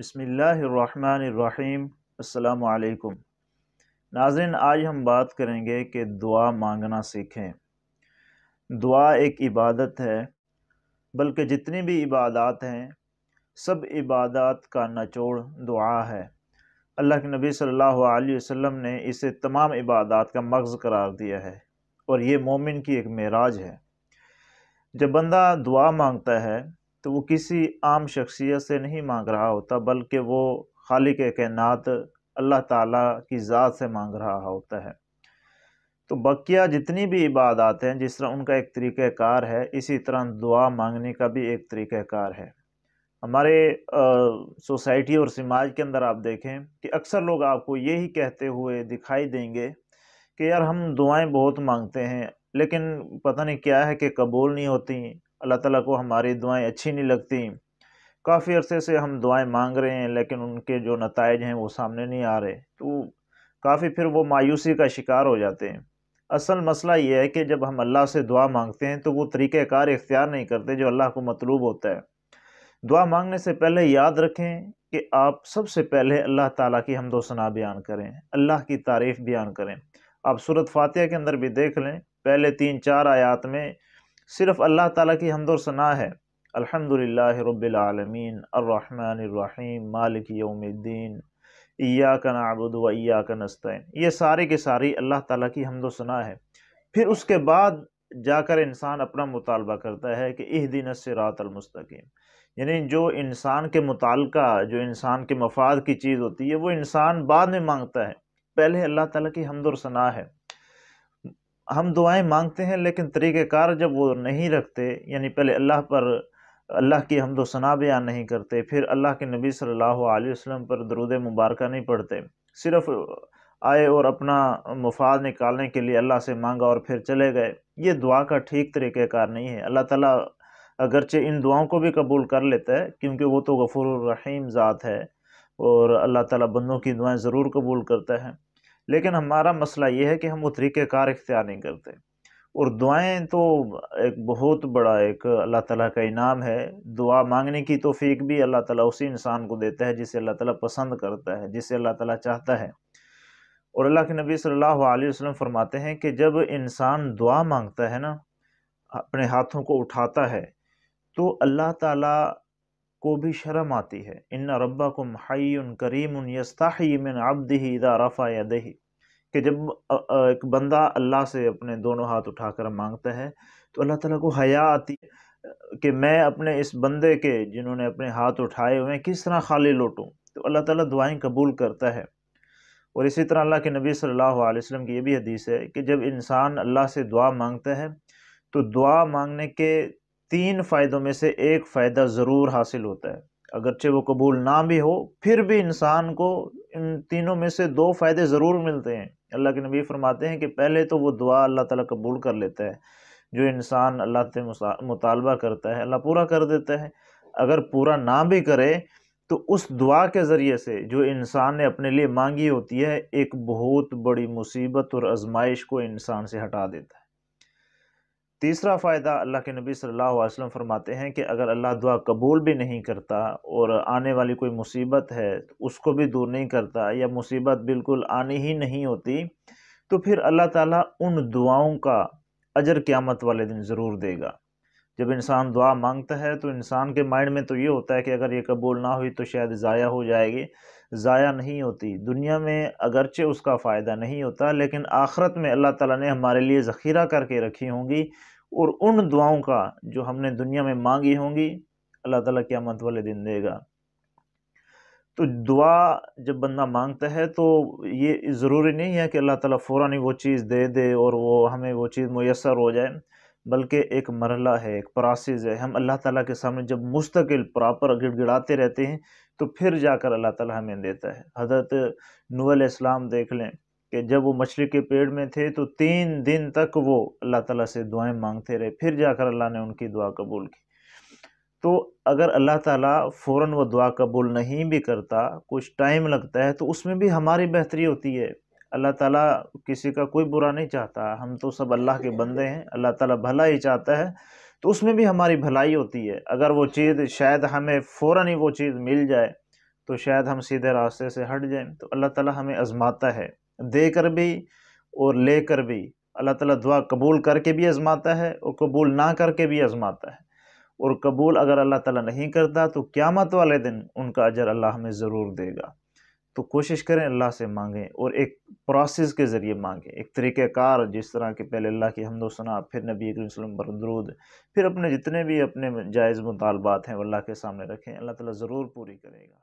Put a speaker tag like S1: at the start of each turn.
S1: बसमीम् अल्लाम नाजरन आज हम बात करेंगे कि दुआ मांगना सीखें दुआ एक इबादत है बल्कि जितनी भी इबादत हैं सब इबादत का नचोड़ दुआ है अल्लाह के नबी सल्लल्लाहु अलैहि वसल्लम ने इसे तमाम इबादत का मगज़ करार दिया है और ये मोमिन की एक मेराज है जब बंदा दुआ मांगता है तो वो किसी आम शख्सियत से नहीं मांग रहा होता बल्कि वो खालिक कायनात अल्लाह ताला की ज़ात से मांग रहा होता है तो बकिया जितनी भी इबादत हैं जिस तरह उनका एक तरीक़ार है इसी तरह दुआ मांगने का भी एक तरीक़ार है हमारे सोसाइटी और समाज के अंदर आप देखें कि अक्सर लोग आपको यही कहते हुए दिखाई देंगे कि यार हम दुआएं बहुत मांगते हैं लेकिन पता नहीं क्या है कि कबूल नहीं होती अल्लाह ताला को हमारी दुआएं अच्छी नहीं लगती काफ़ी अरसे से हम दुआएं मांग रहे हैं लेकिन उनके जो नतज हैं वो सामने नहीं आ रहे तो काफ़ी फिर वो मायूसी का शिकार हो जाते हैं असल मसला ये है कि जब हम अल्लाह से दुआ मांगते हैं तो वो तरीक़ार इख्तियार नहीं करते जो अल्लाह को मतलूब होता है दुआ मांगने से पहले याद रखें कि आप सबसे पहले अल्लाह ताला की हमदोसना बयान करें अल्लाह की तारीफ़ बयान करें आप सूरत फातिहा के अंदर भी देख लें पहले तीन चार आयात में सिर्फ अल्लाह ताला की हमद सना है अल्हम्दुलिल्लाह रब्बिल आलमीन अर्रहमान अर्रहीम मालिक यौमिद्दीन इयाक नबुद व इयाक नस्तैन ये सारे के सारी अल्लाह ताला की हमदो सना है फिर उसके बाद जाकर इंसान अपना मुतालबा करता है कि इह दिन सिरातमस्तकीम यानी जो इंसान के मुतालका जो इंसान के मफाद की चीज़ होती है वो इंसान बाद में मांगता है पहले अल्लाह ताला की हमद सना है हम दुआएं मांगते हैं लेकिन तरीक़ार जब वो नहीं रखते यानी पहले अल्लाह पर अल्लाह की हमदो तो सना बयान नहीं करते फिर अल्लाह के नबी सल्लल्लाहु अलैहि वसल्लम पर दरुद मुबारक नहीं पढ़ते सिर्फ आए और अपना मुफाद निकालने के लिए अल्लाह से मांगा और फिर चले गए ये दुआ का ठीक तरीक़ार नहीं है अल्लाह ताला अगरचे इन दुआओं को भी कबूल कर लेता है क्योंकि वो तो गफ़ूर रहीम ज़ात है और अल्लाह ताला बंदों की दुआएं ज़रूर कबूल करता है लेकिन हमारा मसला ये है कि हम वो तरीक़ेकार इख्तियार नहीं करते और दुआएं तो एक बहुत बड़ा एक अल्लाह ताला का इनाम है दुआ मांगने की तोफ़ी भी अल्लाह ताला उसी इंसान को देता है जिसे अल्लाह ताला पसंद करता है जिसे अल्लाह ताला चाहता है और अल्लाह के नबी सल्लल्लाहु अलैहि वसल्लम फरमाते हैं कि जब इंसान दुआ मांगता है ना अपने हाथों को उठाता है तो अल्लाह ताला को भी शर्म आती है इन्ना रब्बा को हाई करीम यस्ताही मिन अब्दी रफ़ा यदही कि जब एक बंदा अल्लाह से अपने दोनों हाथ उठाकर मांगता है तो अल्लाह ताला को हया आती है कि मैं अपने इस बंदे के जिन्होंने अपने हाथ उठाए हुए हैं किस तरह खाली लौटूँ तो अल्लाह ताला दुआएं कबूल करता है और इसी तरह अल्लाह के नबी सल्लल्लाहु अलैहि वसल्लम की ये भी हदीस है कि जब इंसान अल्लाह से दुआ मांगता है तो दुआ मांगने के तीन फ़ायदों में से एक फ़ायदा ज़रूर हासिल होता है अगरचे वो कबूल ना भी हो फिर भी इंसान को इन तीनों में से दो फ़ायदे ज़रूर मिलते हैं अल्लाह के नबी फरमाते हैं कि पहले तो वो दुआ अल्लाह ताला कबूल कर लेता है जो इंसान अल्लाह से मुतालबा करता है अल्लाह पूरा कर देता है अगर पूरा ना भी करे तो उस दुआ के ज़रिए से जो इंसान ने अपने लिए मांगी होती है एक बहुत बड़ी मुसीबत और आजमाइश को इंसान से हटा देता है तीसरा फ़ायदा अल्लाह के नबी सल्लल्लाहु अलैहि वसल्लम फरमाते हैं कि अगर अल्लाह दुआ कबूल भी नहीं करता और आने वाली कोई मुसीबत है उसको भी दूर नहीं करता या मुसीबत बिल्कुल आनी ही नहीं होती तो फिर अल्लाह ताला उन दुआओं का अजर क़्यामत वाले दिन ज़रूर देगा जब इंसान दुआ मांगता है तो इंसान के माइंड में तो ये होता है कि अगर ये कबूल ना हुई तो शायद ज़ाया हो जाएगी ज़ाया नहीं होती दुनिया में अगरचे उसका फ़ायदा नहीं होता लेकिन आखरत में अल्लाह ताला ने हमारे लिए ज़ख़ीरा करके रखी होंगी और उन दुआओं का जो हमने दुनिया में मांगी होंगी अल्लाह ताला मत वाले दिन देगा तो दुआ जब बंदा मांगता है तो ये ज़रूरी नहीं है कि अल्लाह ताला फ़ौर ही वो चीज़ दे दे और वो हमें वो चीज़ मैसर हो जाए बल्कि एक मरला है एक प्रोसेस है हम अल्लाह ताला के सामने जब मुस्तकिल प्रॉपर गिड़गिड़ाते रहते हैं तो फिर जाकर अल्लाह ताला हमें देता है हज़रत नूअल इस्लाम देख लें कि जब वो मछली के पेड़ में थे तो तीन दिन तक वो अल्लाह ताला से दुआएं मांगते रहे फिर जाकर अल्लाह ने उनकी दुआ कबूल की तो अगर अल्लाह ताला फौरन वो दुआ कबूल नहीं भी करता कुछ टाइम लगता है तो उसमें भी हमारी बेहतरी होती है अल्लाह ताला किसी का कोई बुरा नहीं चाहता हम तो सब अल्लाह के बंदे हैं अल्लाह ताला भला ही चाहता है तो उसमें भी हमारी भलाई होती है अगर वो चीज़ शायद हमें फ़ौर ही वो चीज़ मिल जाए तो शायद हम सीधे रास्ते से हट जाएं तो अल्लाह ताला हमें आज़माता है दे कर भी और ले कर भी अल्लाह ताला दुआ कबूल करके भी आज़माता है और कबूल ना करके भी आज़माता है और कबूल अगर अल्लाह ताला नहीं करता तो क़्यामत वाले दिन उनका अजर अल्लाह हमें ज़रूर देगा तो कोशिश करें अल्लाह से मांगें और एक प्रोसेस के ज़रिए मांगें एक तरीक़ार जिस तरह के पहले अल्लाह की हमदो फिर नबी करीम पर फिर अपने जितने भी अपने जायज़ मुतालबात हैं अल्लाह के सामने रखें अल्लाह ताला ज़रूर पूरी करेगा